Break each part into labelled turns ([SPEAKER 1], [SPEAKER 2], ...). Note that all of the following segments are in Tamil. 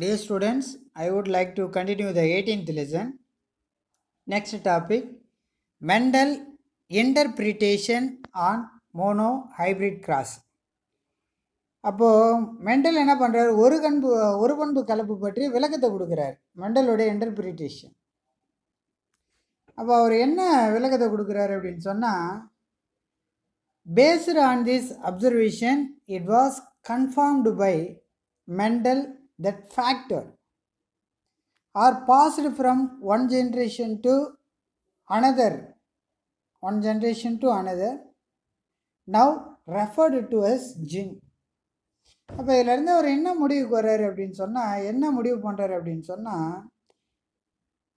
[SPEAKER 1] Dear students I would like to continue the 18th lesson. Next topic Mendel interpretation on mono hybrid cross அப்போது மெண்டல் என்ன பண்ணுறாரு ஒரு கண்பு ஒரு பண்பு கலப்பு பற்றி விளக்கத்தை கொடுக்குறார் மெண்டலோடைய இன்டர்பிரிட்டேஷன் அப்போ அவர் என்ன விளக்கத்தை கொடுக்குறாரு அப்படின்னு சொன்னால் based on this observation it was confirmed by Mendel that factor are passed from one generation to another one generation to another now referred to as gene அப்போ இதிலேருந்து அவர் என்ன முடிவுக்கு வர்றாரு அப்படின்னு சொன்னால் என்ன முடிவு பண்ணுறாரு அப்படின்னு சொன்னால்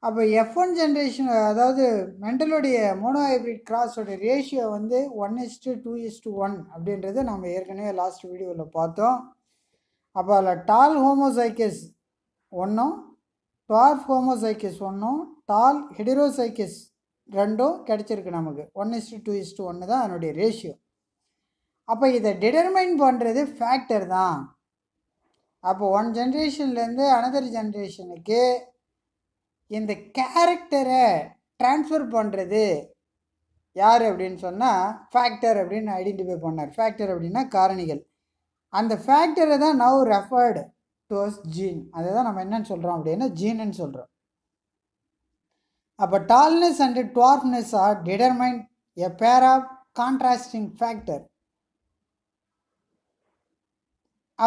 [SPEAKER 1] அப்போ எஃப் ஒன் ஜென்ரேஷன் அதாவது மெண்டலுடைய மோனோ ஹைப்ரிட் கிராஸோட ரேஷியோ வந்து one is to two is to one அப்படின்றத நம்ம ஏற்கனவே லாஸ்ட் வீடியோவில் பார்த்தோம் அப்போ அதில் டால் ஹோமோசைக்கிஸ் ஒன்றும் டுவார்ஃப் ஹோமோசைக்கிஸ் ஒன்றும் டால் ஹெடிரோசைக்கிஸ் ரெண்டும் கிடச்சிருக்கு நமக்கு ஒன் இஸ்டு டூ இஸ்டு ஒன்று தான் அதனுடைய ரேஷியோ அப்போ இதை டிடர்மைன் பண்ணுறது ஃபேக்டர் தான் அப்போ ஒன் ஜென்ரேஷன்லேருந்து அனதர் ஜென்ரேஷனுக்கு இந்த கேரக்டரை ட்ரான்ஸ்ஃபர் பண்ணுறது யார் அப்படின்னு சொன்னால் ஃபேக்டர் அப்படின்னு ஐடென்டிஃபை பண்ணார் ஃபேக்டர் அப்படின்னா காரணிகள் அந்த ஃபேக்டரை தான் நவ் ரெஃபர்டு டுவர்ஸ் ஜீன் அதை தான் நம்ம என்னன்னு சொல்கிறோம் அப்படின்னா ஜீனுன்னு சொல்கிறோம் அப்போ tallness and dwarfness are determine a pair of contrasting factor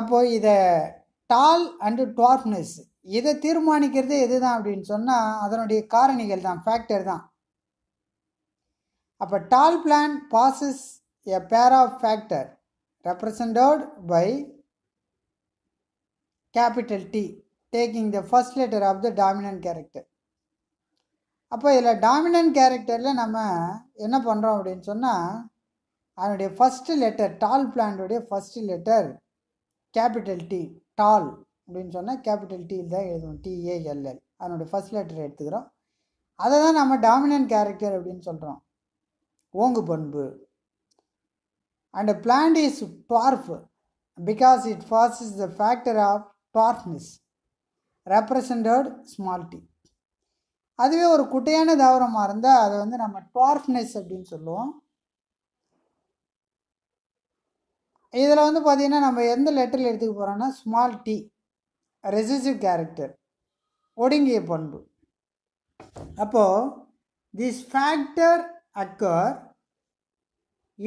[SPEAKER 1] அப்போது இதை டால் அண்டு டுவார்ஃப்னஸ் இதை தீர்மானிக்கிறது எது தான் அப்படின்னு சொன்னால் அதனுடைய காரணிகள் தான் ஃபேக்டர் தான் அப்போ டால் plan passes a pair of factor represented by capital T taking the first letter of the dominant character அப்போ இதில் டாமினன்ட் கேரக்டரில் நம்ம என்ன பண்ணுறோம் அப்படின்னு சொன்னால் அதனுடைய ஃபஸ்ட்டு லெட்டர் டால் பிளான்டுடைய first letter capital T tall அப்படின்னு சொன்னால் கேபிட்டல் டி தான் எழுதுவோம் டிஏஎல்எல் அதனுடைய ஃபஸ்ட் லெட்டர் எடுத்துக்கிறோம் அதை தான் நம்ம டாமினன்ட் கேரக்டர் அப்படின்னு சொல்கிறோம் ஓங்கு பண்பு and a plant is dwarf because it passes the factor of dwarfness represented small t அதுவே ஒரு குட்டையான தாவரமாக இருந்தால் அதை வந்து நம்ம டார்ஃப்னஸ் அப்படின்னு சொல்லுவோம் இதில் வந்து பார்த்திங்கன்னா நம்ம எந்த லெட்டரில் எடுத்துக்க போகிறோன்னா ஸ்மால் டி ரெசிசிவ் கேரக்டர் ஒடுங்கிய பண்பு அப்போது திஸ் ஃபேக்டர் அக்கர்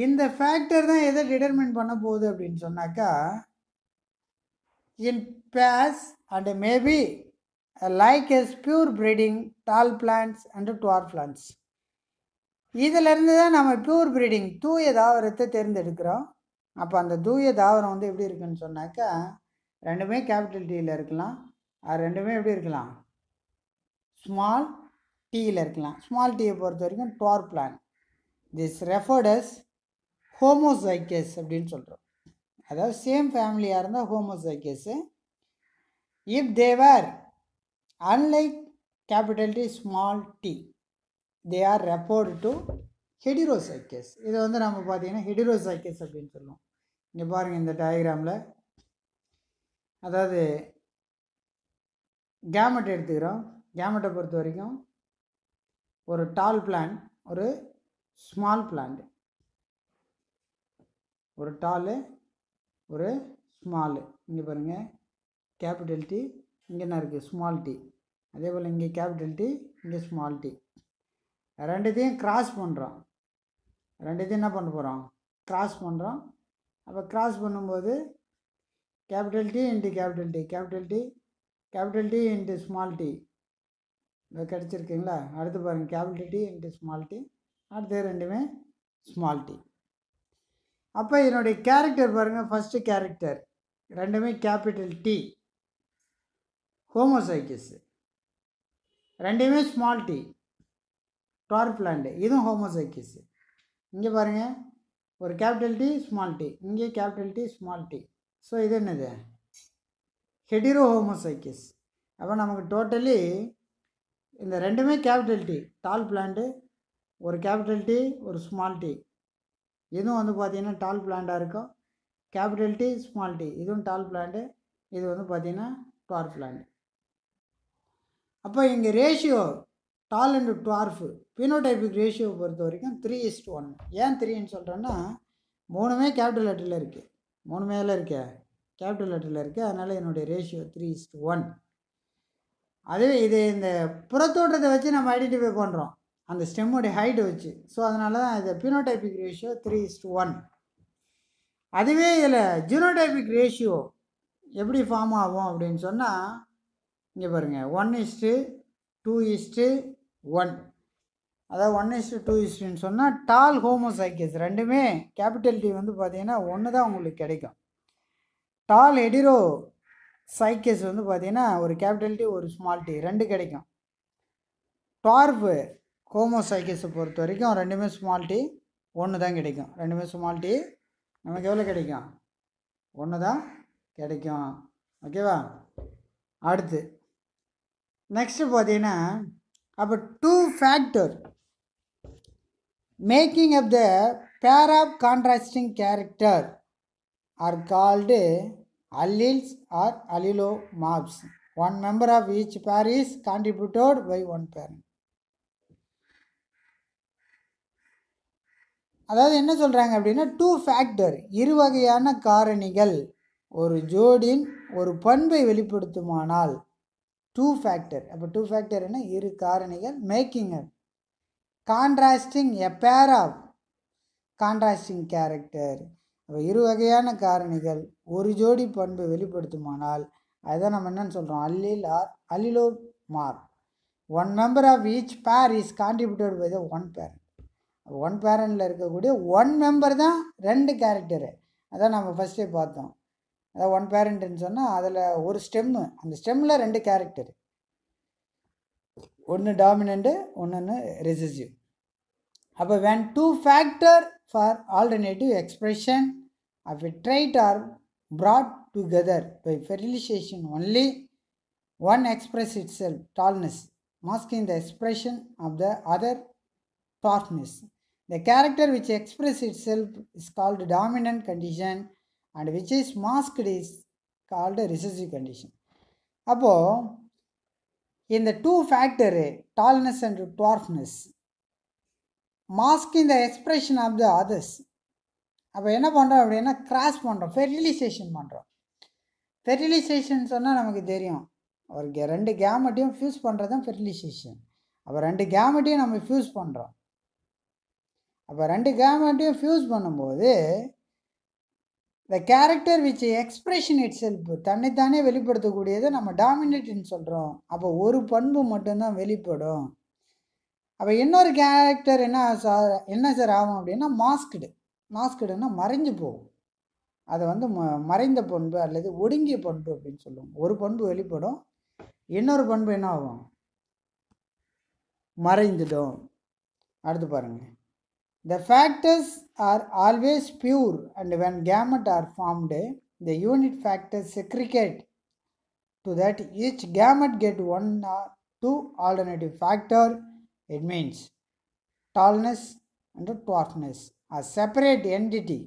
[SPEAKER 1] இந்த ஃபேக்டர் தான் எதை டிடர்மின் பண்ண போகுது அப்படின்னு சொன்னாக்கா in phase and maybe like as pure breeding tall plants and dwarf plants இதிலிருந்து தான் நம்ம பியூர் ப்ரீடிங் தூய தாவரத்தை தேர்ந்தெடுக்கிறோம் அப்போ அந்த தூய தாவரம் வந்து எப்படி இருக்குன்னு சொன்னாக்கா ரெண்டுமே கேபிட்டல் டீயில் இருக்கலாம் அது ரெண்டுமே எப்படி இருக்கலாம் ஸ்மால் டீயில் இருக்கலாம் ஸ்மால் டீயை பொறுத்த வரைக்கும் dwarf plant this referred as homozygous அப்படின்னு சொல்கிறோம் அதாவது சேம் ஃபேமிலியாக இருந்தால் homozygous if they are unlike capital T small T they are reported to heterozygous இது வந்து நம்ம பார்த்தீங்கன்னா ஹெடிரோசைக்கஸ் அப்படின்னு சொல்லுவோம் இங்கே பாருங்கள் இந்த டயக்ராமில் அதாவது கேமெட் எடுத்துக்கிறோம் கேமெட்டை பொறுத்த வரைக்கும் ஒரு டால் பிளான் ஒரு ஸ்மால் பிளான்ட் ஒரு டாலு ஒரு ஸ்மாலு இங்கே பாருங்கள் கேபிட்டல் டி இங்கே என்ன இருக்குது ஸ்மால் டி அதே போல் இங்கே கேபிட்டல் டி இங்கே ஸ்மால் டி ரெண்டுத்தையும் கிராஸ் பண்ணுறோம் ரெண்டுத்தையும் என்ன பண்ண போகிறோம் கிராஸ் பண்ணுறோம் அப்போ கிராஸ் பண்ணும்போது capital T into capital T capital T capital T into small T இதை கிடச்சிருக்குங்களா அடுத்து பாருங்கள் capital T into small T அடுத்தது ரெண்டுமே ஸ்மால் டி அப்போ என்னுடைய கேரக்டர் பாருங்கள் ஃபஸ்ட்டு கேரக்டர் ரெண்டுமே கேபிட்டல் டி ஹோமோசைக்கிஸ் ரெண்டுமே ஸ்மால் டி டார்பிளாண்டு இதுவும் ஹோமோசைக்கிஸ் இங்கே பாருங்கள் ஒரு கேபிட்டல் டி ஸ்மால் டி இங்கே capital T small T so இது என்னது ஹெடிரோ ஹோமோசைக்கிஸ் அப்போ நமக்கு டோட்டலி இந்த ரெண்டுமே கேபிட்டல் டி டால் பிளான்ட்டு ஒரு கேபிட்டல் டி ஒரு ஸ்மால் டி இதுவும் வந்து பார்த்திங்கன்னா டால் பிளான்டாக இருக்கும் கேபிட்டல் டி ஸ்மால் டி இதுவும் டால் பிளான்ட்டு இது வந்து பார்த்திங்கன்னா டுவார் பிளான்ட் அப்போ இங்கே ratio tall and dwarf phenotypic ratio பொறுத்த வரைக்கும் த்ரீ இஸ்ட் ஒன் ஏன் த்ரீன்னு சொல்கிறேன்னா மூணுமே கேபிட்டல் லெட்டரில் இருக்குது மூணு எல்லாம் இருக்கே கேபிட்டல் லெட்டரில் இருக்குது அதனால் என்னுடைய ரேஷியோ த்ரீ இஸ்ட் ஒன் அதுவே இது இந்த புறத்தோட்டத்தை வச்சு நம்ம ஐடென்டிஃபை பண்ணுறோம் அந்த ஸ்டெம்முடைய ஹைட் வச்சு ஸோ அதனால தான் இது phenotypic ratio three is to one அதுவே இதில் ஜீனோடைபிக் ரேஷியோ எப்படி ஃபார்ம் ஆகும் அப்படின்னு சொன்னால் இங்கே பாருங்கள் one is to two is to one அதாவது ஒன் இஸ்ட்டு டூ இஸ்ட்டுன்னு சொன்னால் டால் ஹோமோசைக்கஸ் ரெண்டுமே கேபிட்டல் டி வந்து பார்த்திங்கன்னா ஒன்று தான் உங்களுக்கு கிடைக்கும் டால் எடிரோ சைக்கஸ் வந்து பார்த்திங்கன்னா ஒரு கேபிட்டல் டி ஒரு ஸ்மால் டி ரெண்டு கிடைக்கும் டார்பு கோமோசைக்கிஸை பொறுத்த வரைக்கும் ரெண்டுமே ஸ்மால் டி ஒன்று தான் கிடைக்கும் ரெண்டுமே ஸ்மால் டி நமக்கு எவ்வளோ கிடைக்கும் ஒன்று தான் கிடைக்கும் ஓகேவா அடுத்து நெக்ஸ்ட்டு பார்த்தீங்கன்னா அப்போ two factor making of the pair of contrasting character are called alleles or allelomorphs one member of each pair is contributed by one parent அதாவது என்ன சொல்கிறாங்க அப்படின்னா டூ ஃபேக்டர் இரு வகையான காரணிகள் ஒரு ஜோடின் ஒரு பண்பை வெளிப்படுத்துமானால் டூ ஃபேக்டர் அப்போ டூ ஃபேக்டர் என்ன இரு காரணிகள் making up contrasting a pair of contrasting character அப்போ இரு வகையான காரணிகள் ஒரு ஜோடி பண்பு வெளிப்படுத்துமானால் அதுதான் நம்ம என்னன்னு சொல்கிறோம் அல்லில் or allelomorph one member of each pair is contributed by the one pair one பேரண்டில் இருக்கக்கூடிய ஒன் மெம்பர் தான் ரெண்டு கேரக்டரு அதான் நம்ம ஃபஸ்ட்டே பார்த்தோம் அதான் ஒன் பேரண்ட்னு சொன்னால் அதில் ஒரு ஸ்டெம்மு அந்த ஸ்டெம்மில் ரெண்டு கேரக்டரு ஒன்று டாமினண்ட்டு ஒன்று ரெசிசிவ் அப்போ when two factor for alternative expression of a trait are brought together by by only one express itself tallness masking the expression of the other partners The character which expresses itself is called dominant condition and which is masked is called recessive condition. அப்போது இந்த two factor tallness and dwarfness mask இந்த எக்ஸ்ப்ரெஷன் ஆஃப் த அதர்ஸ் அப்போ என்ன பண்ணுறோம் அப்படின்னா கிராஸ் பண்ணுறோம் ஃபெர்டிலைசேஷன் பண்ணுறோம் ஃபெர்டிலைசேஷன் சொன்னால் நமக்கு தெரியும் ஒரு ரெண்டு கேமெட்டையும் ஃபியூஸ் பண்ணுறது தான் ஃபெர்டிலைசேஷன் அப்போ ரெண்டு கேமெட்டையும் நம்ம ஃபியூஸ் பண்ணுறோம் அப்போ ரெண்டு கேமராட்டையும் ஃபியூஸ் பண்ணும்போது the character which expression itself தன்னைத்தானே வெளிப்படுத்தக்கூடியதை நம்ம டாமினேட்டுன்னு சொல்கிறோம் அப்போ ஒரு பண்பு மட்டும்தான் வெளிப்படும் அப்போ இன்னொரு கேரக்டர் என்ன சார் என்ன சார் ஆகும் அப்படின்னா மாஸ்க்டு மாஸ்க்டுன்னா மறைஞ்சு போகும் அதை வந்து ம மறைந்த பண்பு அல்லது ஒடுங்கிய பண்பு அப்படின்னு சொல்லுவோம் ஒரு பண்பு வெளிப்படும் இன்னொரு பண்பு என்ன ஆகும் மறைந்துடும் அடுத்து பாருங்கள் The factors are always pure and when gametes are formed, the unit factors segregate to that each gamete get one or two alternative factor. It means tallness and dwarfness are separate entity.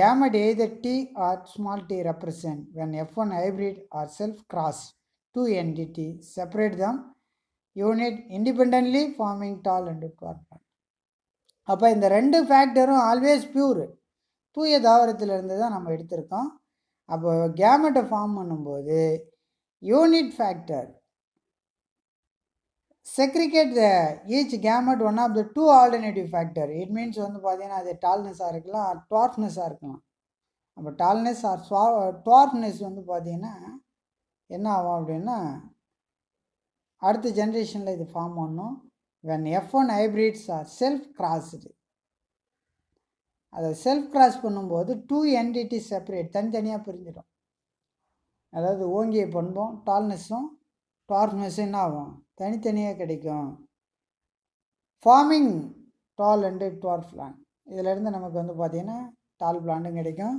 [SPEAKER 1] Gamete either T or small t represent when F1 hybrid or self-cross two entity separate them unit independently forming tall and dwarf. அப்போ இந்த ரெண்டு ஃபேக்டரும் ஆல்வேஸ் ப்யூர் தூய தாவரத்திலிருந்து தான் நம்ம எடுத்திருக்கோம் அப்போ கேமெட்டை ஃபார்ம் பண்ணும்போது unit factor segregate the each gamete one of the two alternative factor it means வந்து பார்த்தீங்கன்னா அது டால்னஸாக இருக்கலாம் டார்ஃப்னஸாக இருக்கலாம் அப்போ டால்னஸ் ஆர் டார்ஃப்னஸ் வந்து பார்த்தீங்கன்னா என்ன ஆகும் அப்படின்னா அடுத்த ஜென்ரேஷனில் இது ஃபார்ம் பண்ணும் when F1 hybrids are self crossed அதை செல்ஃப் கிராஸ் பண்ணும்போது டூ என்டிட்டி செப்பரேட் தனித்தனியாக பிரிஞ்சிடும் அதாவது ஓங்கிய பண்பும் டால்னஸும் டார்க்னஸும் ஆகும் தனித்தனியாக கிடைக்கும் forming tall and dwarf plant இதிலேருந்து நமக்கு வந்து பார்த்திங்கன்னா டால் பிளான்ட்டும் கிடைக்கும்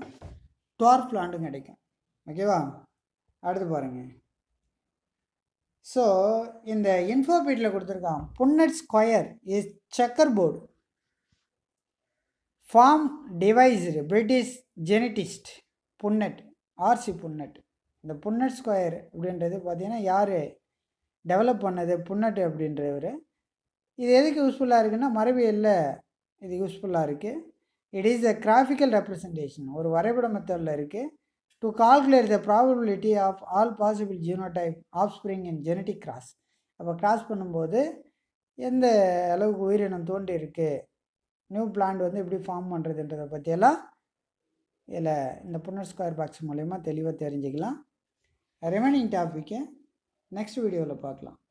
[SPEAKER 1] டுவார் பிளான்ட்டும் கிடைக்கும் ஓகேவா அடுத்து பாருங்கள் ஸோ இந்த இன்ஃபோபீட்டில் கொடுத்துருக்கான் Punnett square is checker board form devised British geneticist Punnett R C Punnett இந்த புன்னட் ஸ்கொயர் அப்படின்றது பார்த்திங்கன்னா யார் டெவலப் பண்ணது புன்னட் அப்படின்றவர் இது எதுக்கு யூஸ்ஃபுல்லாக இருக்குன்னா மரபியலில் இது யூஸ்ஃபுல்லாக இருக்குது it is a graphical representation ஒரு வரைபட மெத்தடில் இருக்குது calculate the the of all possible possible offspring in genetic cross அப்போ கிராஸ் பண்ணும்போது எந்த அளவுக்கு உயிரினம் தோன்றி இருக்குது நியூ பிளான்ட் வந்து எப்படி ஃபார்ம் பண்ணுறதுன்றதை பற்றியெல்லாம் இதில் இந்த புன்னர் ஸ்கொயர் பாக்ஸ் மூலயமா தெளிவாக தெரிஞ்சுக்கலாம் ரிமைனிங் டாப்பிக்கை நெக்ஸ்ட் வீடியோவில் பார்க்கலாம்